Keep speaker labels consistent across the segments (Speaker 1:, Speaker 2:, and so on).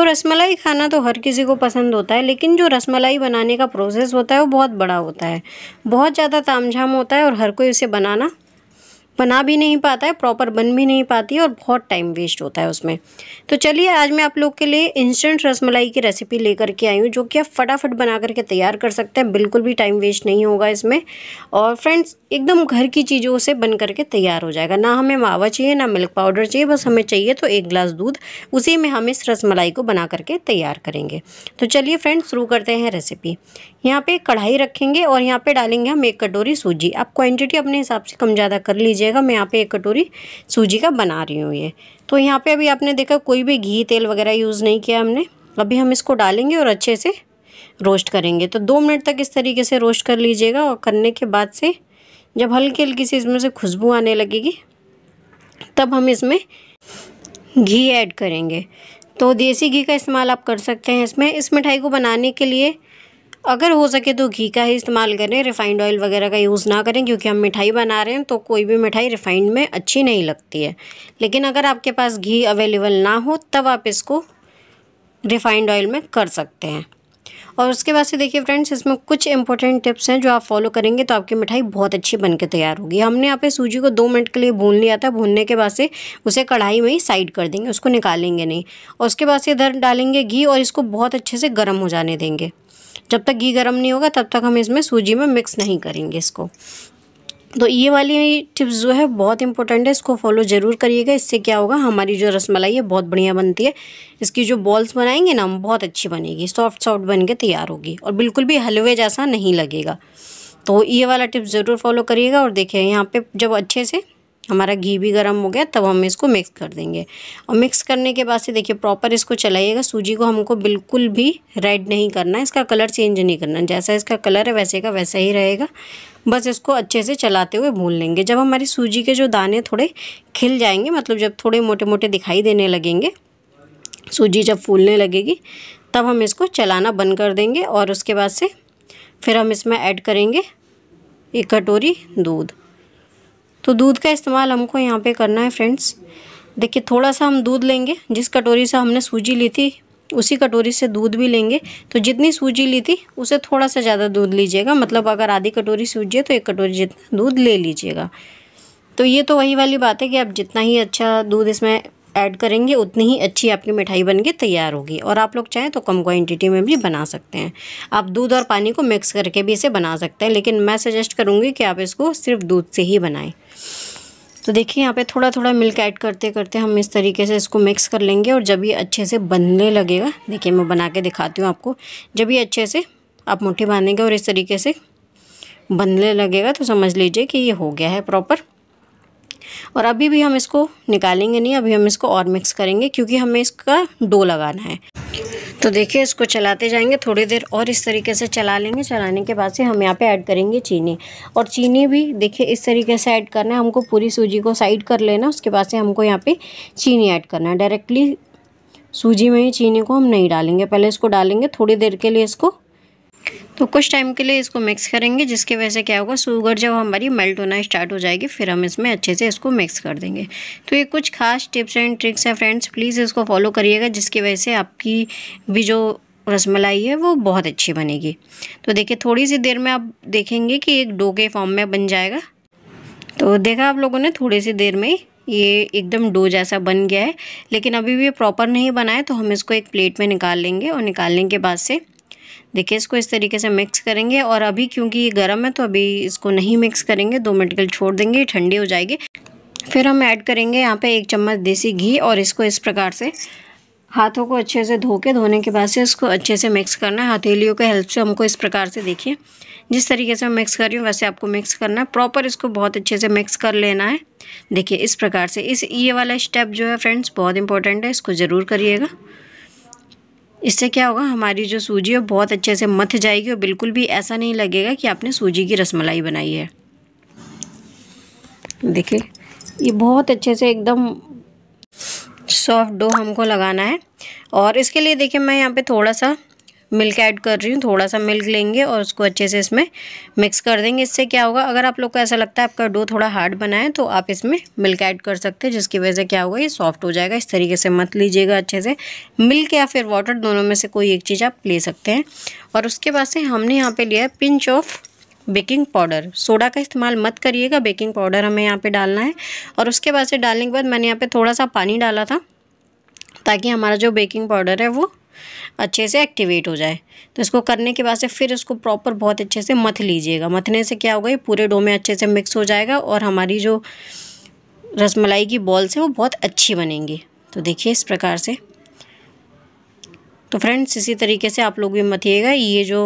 Speaker 1: तो रसमलाई खाना तो हर किसी को पसंद होता है लेकिन जो रसमलाई बनाने का प्रोसेस होता है वो बहुत बड़ा होता है बहुत ज़्यादा तामझाम होता है और हर कोई उसे बनाना बना भी नहीं पाता है प्रॉपर बन भी नहीं पाती है और बहुत टाइम वेस्ट होता है उसमें तो चलिए आज मैं आप लोग के लिए इंस्टेंट रसमलाई की रेसिपी लेकर के आई हूँ जो कि आप फटाफट बना करके तैयार कर सकते हैं बिल्कुल भी टाइम वेस्ट नहीं होगा इसमें और फ्रेंड्स एकदम घर की चीज़ों से बन करके तैयार हो जाएगा ना हमें मावा चाहिए ना मिल्क पाउडर चाहिए बस हमें चाहिए तो एक ग्लास दूध उसी में हम इस रसमलाई को बना करके तैयार करेंगे तो चलिए फ्रेंड्स शुरू करते हैं रेसिपी यहाँ पे कढ़ाई रखेंगे और यहाँ पे डालेंगे हम एक कटोरी सूजी आप क्वांटिटी अपने हिसाब से कम ज़्यादा कर लीजिएगा मैं यहाँ पे एक कटोरी सूजी का बना रही हूँ ये तो यहाँ पे अभी आपने देखा कोई भी घी तेल वगैरह यूज़ नहीं किया हमने अभी हम इसको डालेंगे और अच्छे से रोस्ट करेंगे तो दो मिनट तक इस तरीके से रोस्ट कर लीजिएगा और करने के बाद से जब हल्की हल्की सी इसमें से खुशबू आने लगेगी तब हम इसमें घी ऐड करेंगे तो देसी घी का इस्तेमाल आप कर सकते हैं इसमें इस मिठाई को बनाने के लिए अगर हो सके तो घी का ही इस्तेमाल करें रिफ़ाइंड ऑयल वगैरह का यूज़ ना करें क्योंकि हम मिठाई बना रहे हैं तो कोई भी मिठाई रिफ़ाइंड में अच्छी नहीं लगती है लेकिन अगर आपके पास घी अवेलेबल ना हो तब आप इसको रिफ़ाइंड ऑयल में कर सकते हैं और उसके बाद से देखिए फ्रेंड्स इसमें कुछ इंपॉर्टेंट टिप्स हैं जो आप फॉलो करेंगे तो आपकी मिठाई बहुत अच्छी बन के तैयार होगी हमने यहाँ पे सूजी को दो मिनट के लिए भून लिया था भूनने के बाद से उसे कढ़ाई में ही साइड कर देंगे उसको निकालेंगे नहीं और उसके बाद से इधर डालेंगे घी और इसको बहुत अच्छे से गर्म हो जाने देंगे जब तक घी गर्म नहीं होगा तब तक हम इसमें सूजी में मिक्स नहीं करेंगे इसको तो ये वाली टिप्स जो है बहुत इंपॉर्टेंट है इसको फॉलो ज़रूर करिएगा इससे क्या होगा हमारी जो रसमलाई है बहुत बढ़िया बनती है इसकी जो बॉल्स बनाएंगे ना हम बहुत अच्छी बनेगी सॉफ्ट सॉफ्ट बन के तैयार होगी और बिल्कुल भी हलवे जैसा नहीं लगेगा तो ये वाला टिप्स ज़रूर फॉलो करिएगा और देखिए यहाँ पे जब अच्छे से हमारा घी भी गर्म हो गया तब हम इसको मिक्स कर देंगे और मिक्स करने के बाद से देखिए प्रॉपर इसको चलाइएगा सूजी को हमको बिल्कुल भी रेड नहीं करना इसका कलर चेंज नहीं करना जैसा इसका कलर है वैसे का वैसा ही रहेगा बस इसको अच्छे से चलाते हुए भून लेंगे जब हमारी सूजी के जो दाने थोड़े खिल जाएंगे मतलब जब थोड़े मोटे मोटे दिखाई देने लगेंगे सूजी जब फूलने लगेगी तब हम इसको चलाना बंद कर देंगे और उसके बाद से फिर हम इसमें ऐड करेंगे एक कटोरी दूध तो दूध का इस्तेमाल हमको यहाँ पे करना है फ्रेंड्स देखिए थोड़ा सा हम दूध लेंगे जिस कटोरी से हमने सूजी ली थी उसी कटोरी से दूध भी लेंगे तो जितनी सूजी ली थी उसे थोड़ा सा ज़्यादा दूध लीजिएगा मतलब अगर आधी कटोरी सूजी है तो एक कटोरी जितना दूध ले लीजिएगा तो ये तो वही वाली बात है कि आप जितना ही अच्छा दूध इसमें ऐड करेंगे उतनी ही अच्छी आपकी मिठाई बन के तैयार होगी और आप लोग चाहें तो कम क्वांटिटी में भी बना सकते हैं आप दूध और पानी को मिक्स करके भी इसे बना सकते हैं लेकिन मैं सजेस्ट करूँगी कि आप इसको सिर्फ दूध से ही बनाएं तो देखिए यहाँ पे थोड़ा थोड़ा मिल्क ऐड करते करते हम इस तरीके से इसको मिक्स कर लेंगे और जब ये अच्छे से बनने लगेगा देखिए मैं बना के दिखाती हूँ आपको जब ये अच्छे से आप मुट्ठी बांधेंगे और इस तरीके से बनने लगेगा तो समझ लीजिए कि ये हो गया है प्रॉपर और अभी भी हम इसको निकालेंगे नहीं अभी हम इसको और मिक्स करेंगे क्योंकि हमें इसका डो लगाना है तो देखिए इसको चलाते जाएंगे थोड़ी देर और इस तरीके से चला लेंगे चलाने के बाद से हम यहाँ पे ऐड करेंगे चीनी और चीनी भी देखिए इस तरीके से ऐड करना है हमको पूरी सूजी को साइड कर लेना उसके बाद से हमको यहाँ पे चीनी ऐड करना है डायरेक्टली सूजी में ही चीनी को हम नहीं डालेंगे पहले इसको डालेंगे थोड़ी देर के लिए इसको तो कुछ टाइम के लिए इसको मिक्स करेंगे जिसके वजह से क्या होगा शुगर जब हमारी मेल्ट होना स्टार्ट हो जाएगी फिर हम इसमें अच्छे से इसको मिक्स कर देंगे तो ये कुछ खास टिप्स एंड ट्रिक्स हैं फ्रेंड्स प्लीज़ इसको फॉलो करिएगा जिसकी वजह से आपकी भी जो रसमलाई है वो बहुत अच्छी बनेगी तो देखिए थोड़ी सी देर में आप देखेंगे कि एक डो के फॉर्म में बन जाएगा तो देखा आप लोगों ने थोड़ी सी देर में ये एकदम डो जैसा बन गया है लेकिन अभी भी प्रॉपर नहीं बना है तो हम इसको एक प्लेट में निकाल लेंगे और निकालने के बाद से देखिए इसको इस तरीके से मिक्स करेंगे और अभी क्योंकि ये गर्म है तो अभी इसको नहीं मिक्स करेंगे दो मिनट के लिए छोड़ देंगे ठंडी हो जाएगी फिर हम ऐड करेंगे यहाँ पे एक चम्मच देसी घी और इसको इस प्रकार से हाथों को अच्छे से धो के धोने के बाद से इसको अच्छे से मिक्स करना है हथेलियों के हेल्प से हमको इस प्रकार से देखिए जिस तरीके से मैं मिक्स कर रही हूँ वैसे आपको मिक्स करना है प्रॉपर इसको बहुत अच्छे से मिक्स कर लेना है देखिए इस प्रकार से इस ये वाला स्टेप जो है फ्रेंड्स बहुत इंपॉर्टेंट है इसको ज़रूर करिएगा इससे क्या होगा हमारी जो सूजी है बहुत अच्छे से मथ जाएगी और बिल्कुल भी ऐसा नहीं लगेगा कि आपने सूजी की रसमलाई बनाई है देखिए ये बहुत अच्छे से एकदम सॉफ्ट डो हमको लगाना है और इसके लिए देखिए मैं यहाँ पे थोड़ा सा मिल्क ऐड कर रही हूँ थोड़ा सा मिल्क लेंगे और उसको अच्छे से इसमें मिक्स कर देंगे इससे क्या होगा अगर आप लोग को ऐसा लगता है आपका डो थोड़ा हार्ड बना है तो आप इसमें मिल्क ऐड कर सकते हैं जिसकी वजह से क्या होगा ये सॉफ्ट हो जाएगा इस तरीके से मत लीजिएगा अच्छे से मिल्क या फिर वाटर दोनों में से कोई एक चीज़ आप ले सकते हैं और उसके बाद से हमने यहाँ पर लिया है pinch of baking powder soda का इस्तेमाल मत करिएगा बेकिंग पाउडर हमें यहाँ पर डालना है और उसके बाद से डालने के बाद मैंने यहाँ पर थोड़ा सा पानी डाला था ताकि हमारा जो बेकिंग पाउडर है वो अच्छे से एक्टिवेट हो जाए तो इसको करने के बाद से फिर इसको प्रॉपर बहुत अच्छे से मथ लीजिएगा मथने से क्या होगा ये पूरे डो में अच्छे से मिक्स हो जाएगा और हमारी जो रसमलाई की बॉल्स हैं वो बहुत अच्छी बनेंगी तो देखिए इस प्रकार से तो फ्रेंड्स इसी तरीके से आप लोग भी मथिएगा ये जो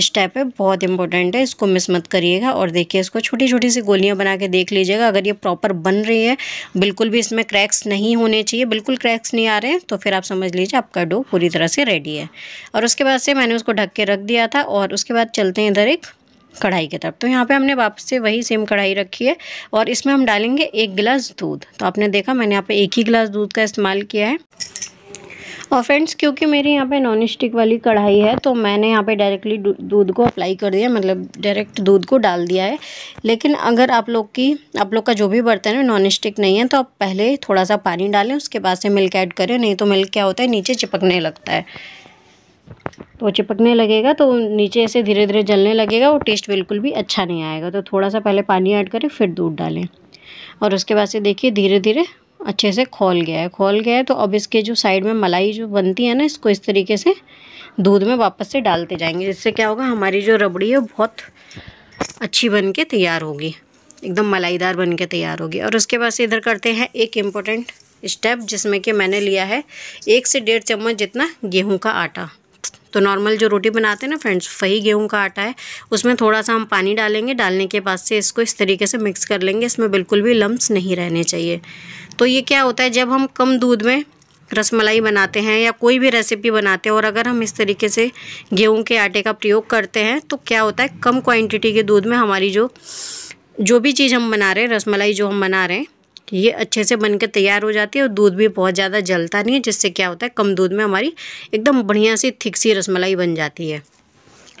Speaker 1: स्टेप है बहुत इंपॉर्टेंट है इसको मिस मत करिएगा और देखिए इसको छोटी छोटी सी गोलियां बना के देख लीजिएगा अगर ये प्रॉपर बन रही है बिल्कुल भी इसमें क्रैक्स नहीं होने चाहिए बिल्कुल क्रैक्स नहीं आ रहे हैं तो फिर आप समझ लीजिए आपका डो पूरी तरह से रेडी है और उसके बाद से मैंने उसको ढक के रख दिया था और उसके बाद चलते हैं इधर एक कढ़ाई की तरफ तो यहाँ पे हमने वापस से वही सेम कढ़ाई रखी है और इसमें हम डालेंगे एक गिलास दूध तो आपने देखा मैंने यहाँ पे एक ही गिलास दूध का इस्तेमाल किया है और फ्रेंड्स क्योंकि मेरे यहाँ पे नॉन स्टिक वाली कढ़ाई है तो मैंने यहाँ पे डायरेक्टली दूध को अप्लाई कर दिया मतलब डायरेक्ट दूध को डाल दिया है लेकिन अगर आप लोग की आप लोग का जो भी बर्तन है नॉन स्टिक नहीं है तो आप पहले थोड़ा सा पानी डालें उसके बाद से मिल्क ऐड करें नहीं तो मिल्क क्या होता है नीचे चिपकने लगता है तो चिपकने लगेगा तो नीचे ऐसे धीरे धीरे जलने लगेगा और टेस्ट बिल्कुल भी अच्छा नहीं आएगा तो थोड़ा सा पहले पानी ऐड करें फिर दूध डालें और उसके बाद से देखिए धीरे धीरे अच्छे से खोल गया है खोल गया है तो अब इसके जो साइड में मलाई जो बनती है ना इसको इस तरीके से दूध में वापस से डालते जाएंगे जिससे क्या होगा हमारी जो रबड़ी है बहुत अच्छी बन के तैयार होगी एकदम मलाईदार बन के तैयार होगी और उसके बाद से इधर करते हैं एक इम्पोर्टेंट स्टेप जिसमें कि मैंने लिया है एक से डेढ़ चम्मच जितना गेहूं का आटा तो नॉर्मल जो रोटी बनाते हैं ना फ्रेंड्स वही गेहूँ का आटा है उसमें थोड़ा सा हम पानी डालेंगे डालने के बाद से इसको इस तरीके से मिक्स कर लेंगे इसमें बिल्कुल भी लम्ब नहीं रहने चाहिए तो ये क्या होता है जब हम कम दूध में रसमलाई बनाते हैं या कोई भी रेसिपी बनाते हैं और अगर हम इस तरीके से गेहूं के आटे का प्रयोग करते हैं तो क्या होता है कम क्वांटिटी के दूध में हमारी जो जो भी चीज़ हम बना रहे हैं रसमलाई जो हम बना रहे हैं ये अच्छे से बन के तैयार हो जाती है और दूध भी बहुत ज़्यादा जलता नहीं है जिससे क्या होता है कम दूध में हमारी एकदम बढ़िया सी थिक सी रसमलाई बन जाती है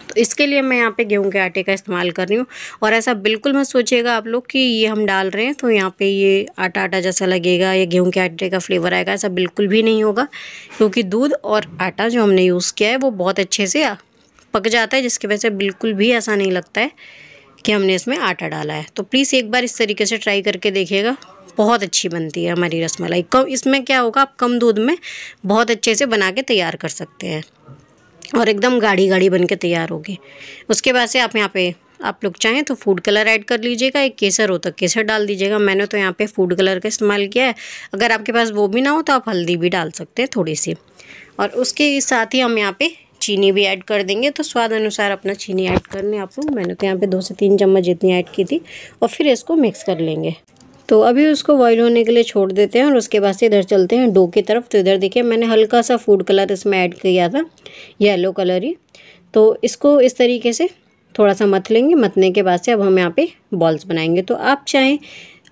Speaker 1: तो इसके लिए मैं यहाँ पे गेहूं के आटे का इस्तेमाल कर रही हूँ और ऐसा बिल्कुल मत सोचिएगा आप लोग कि ये हम डाल रहे हैं तो यहाँ पे ये आटा आटा जैसा लगेगा या गेहूं के आटे का फ्लेवर आएगा ऐसा बिल्कुल भी नहीं होगा क्योंकि दूध और आटा जो हमने यूज़ किया है वो बहुत अच्छे से पक जाता है जिसकी वजह से बिल्कुल भी ऐसा नहीं लगता है कि हमने इसमें आटा डाला है तो प्लीज़ एक बार इस तरीके से ट्राई करके देखिएगा बहुत अच्छी बनती है हमारी रसमलाई कम इसमें क्या होगा आप कम दूध में बहुत अच्छे से बना के तैयार कर सकते हैं और एकदम गाढ़ी गाढ़ी बन के तैयार होगी उसके बाद से आप यहाँ पे आप लोग चाहें तो फूड कलर ऐड कर लीजिएगा एक केसर हो तो केसर डाल दीजिएगा मैंने तो यहाँ पे फूड कलर का इस्तेमाल किया है अगर आपके पास वो भी ना हो तो आप हल्दी भी डाल सकते हैं थोड़ी सी और उसके साथ ही हम यहाँ पे चीनी भी ऐड कर देंगे तो स्वाद अनुसार अपना चीनी ऐड कर लें आप लोग मैंने तो यहाँ पे दो से तीन चम्मच जितनी ऐड की थी और फिर इसको मिक्स कर लेंगे तो अभी उसको बॉयल होने के लिए छोड़ देते हैं और उसके बाद से इधर चलते हैं डो की तरफ तो इधर देखिए मैंने हल्का सा फूड कलर इसमें ऐड किया था येलो कलर ही तो इसको इस तरीके से थोड़ा सा मथ लेंगे मथने के बाद से अब हम यहाँ पे बॉल्स बनाएंगे तो आप चाहें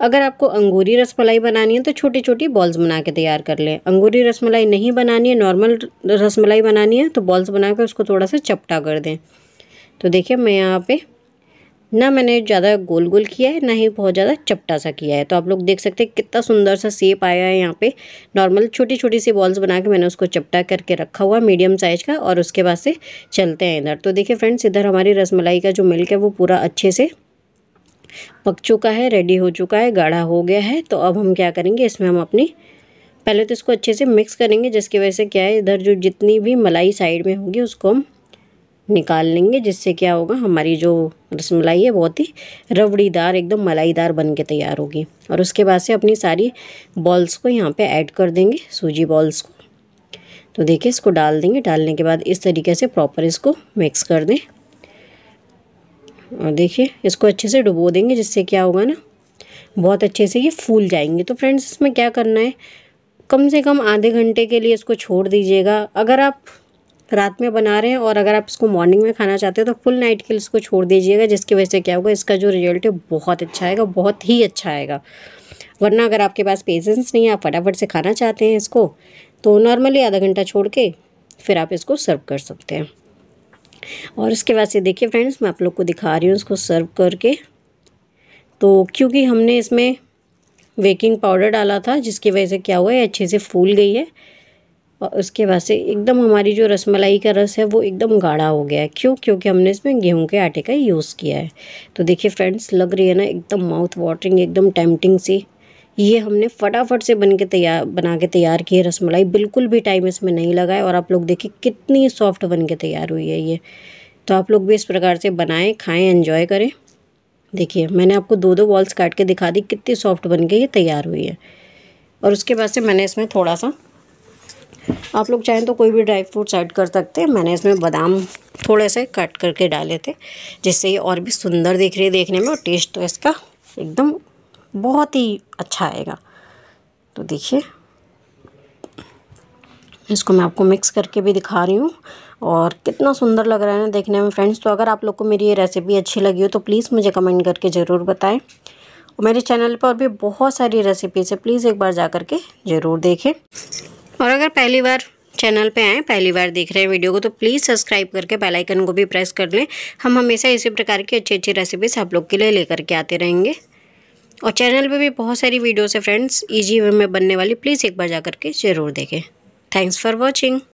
Speaker 1: अगर आपको अंगूरी रसमलाई बनानी है तो छोटी छोटी बॉल्स बना के तैयार कर लें अंगूरी रसमलाई नहीं बनानी है नॉर्मल रसमलाई बनानी है तो बॉल्स बना के उसको थोड़ा सा चपटा कर दें तो देखिए मैं यहाँ पर ना मैंने ज़्यादा गोल गोल किया है ना ही बहुत ज़्यादा चपटा सा किया है तो आप लोग देख सकते हैं कितना सुंदर सा सेप आया है यहाँ पे नॉर्मल छोटी छोटी सी बॉल्स बना के मैंने उसको चपटा करके रखा हुआ मीडियम साइज़ का और उसके बाद से चलते हैं इधर तो देखिए फ्रेंड्स इधर हमारी रसमलाई का जो मिल्क है वो पूरा अच्छे से पक चुका है रेडी हो चुका है गाढ़ा हो गया है तो अब हम क्या करेंगे इसमें हम अपनी पहले तो इसको अच्छे से मिक्स करेंगे जिसकी वजह से क्या है इधर जो जितनी भी मलाई साइड में होगी उसको हम निकाल लेंगे जिससे क्या होगा हमारी जो रसमलाई है बहुत ही रबड़ीदार एकदम मलाईदार बन के तैयार होगी और उसके बाद से अपनी सारी बॉल्स को यहाँ पे ऐड कर देंगे सूजी बॉल्स को तो देखिए इसको डाल देंगे डालने के बाद इस तरीके से प्रॉपर इसको मिक्स कर दें और देखिए इसको अच्छे से डुबो देंगे जिससे क्या होगा ना बहुत अच्छे से ये फूल जाएंगे तो फ्रेंड्स इसमें क्या करना है कम से कम आधे घंटे के लिए इसको छोड़ दीजिएगा अगर आप रात में बना रहे हैं और अगर आप इसको मॉर्निंग में खाना चाहते हो तो फुल नाइट के लिए इसको छोड़ दीजिएगा जिसकी वजह से क्या होगा इसका जो रिजल्ट है बहुत अच्छा आएगा बहुत ही अच्छा आएगा वरना अगर आपके पास पेशेंस नहीं है आप फटाफट से खाना चाहते हैं इसको तो नॉर्मली आधा घंटा छोड़ के फिर आप इसको सर्व कर सकते हैं और इसके बाद से देखिए फ्रेंड्स मैं आप लोग को दिखा रही हूँ इसको सर्व करके तो क्योंकि हमने इसमें बेकिंग पाउडर डाला था जिसकी वजह से क्या हुआ है अच्छे से फूल गई है और उसके बाद से एकदम हमारी जो रसमलाई का रस है वो एकदम गाढ़ा हो गया है क्यों क्योंकि हमने इसमें गेहूं के आटे का यूज़ किया है तो देखिए फ्रेंड्स लग रही है ना एकदम माउथ वाटरिंग एकदम टेम्पटिंग सी ये हमने फटाफट से बन के तैयार बना के तैयार की है रसमलाई बिल्कुल भी टाइम इसमें नहीं लगा है और आप लोग देखिए कितनी सॉफ्ट बन के तैयार हुई है ये तो आप लोग भी इस प्रकार से बनाएं खाएं एंजॉय करें देखिए मैंने आपको दो दो बॉल्स काट के दिखा दी कितनी सॉफ्ट बन के ये तैयार हुई है और उसके बाद से मैंने इसमें थोड़ा सा आप लोग चाहें तो कोई भी ड्राई फ्रूट्स ऐड कर सकते हैं मैंने इसमें बादाम थोड़े से कट करके डाले थे जिससे ये और भी सुंदर दिख रही है देखने में और टेस्ट तो इसका एकदम बहुत ही अच्छा आएगा तो देखिए इसको मैं आपको मिक्स करके भी दिखा रही हूँ और कितना सुंदर लग रहा है ना देखने में फ्रेंड्स तो अगर आप लोग को मेरी ये रेसिपी अच्छी लगी हो तो प्लीज़ मुझे कमेंट करके ज़रूर बताएं और मेरे चैनल पर भी बहुत सारी रेसिपीज़ है प्लीज़ एक बार जा कर के ज़रूर देखें और अगर पहली बार चैनल पे आए पहली बार देख रहे हैं वीडियो को तो प्लीज़ सब्सक्राइब करके बेल आइकन को भी प्रेस कर लें हम हमेशा इसी प्रकार की अच्छी अच्छी रेसिपीज आप लोग के लिए लेकर के आते रहेंगे और चैनल पे भी बहुत सारी वीडियोस है फ्रेंड्स इजी वे में बनने वाली प्लीज़ एक बार जा करके ज़रूर देखें थैंक्स फॉर वॉचिंग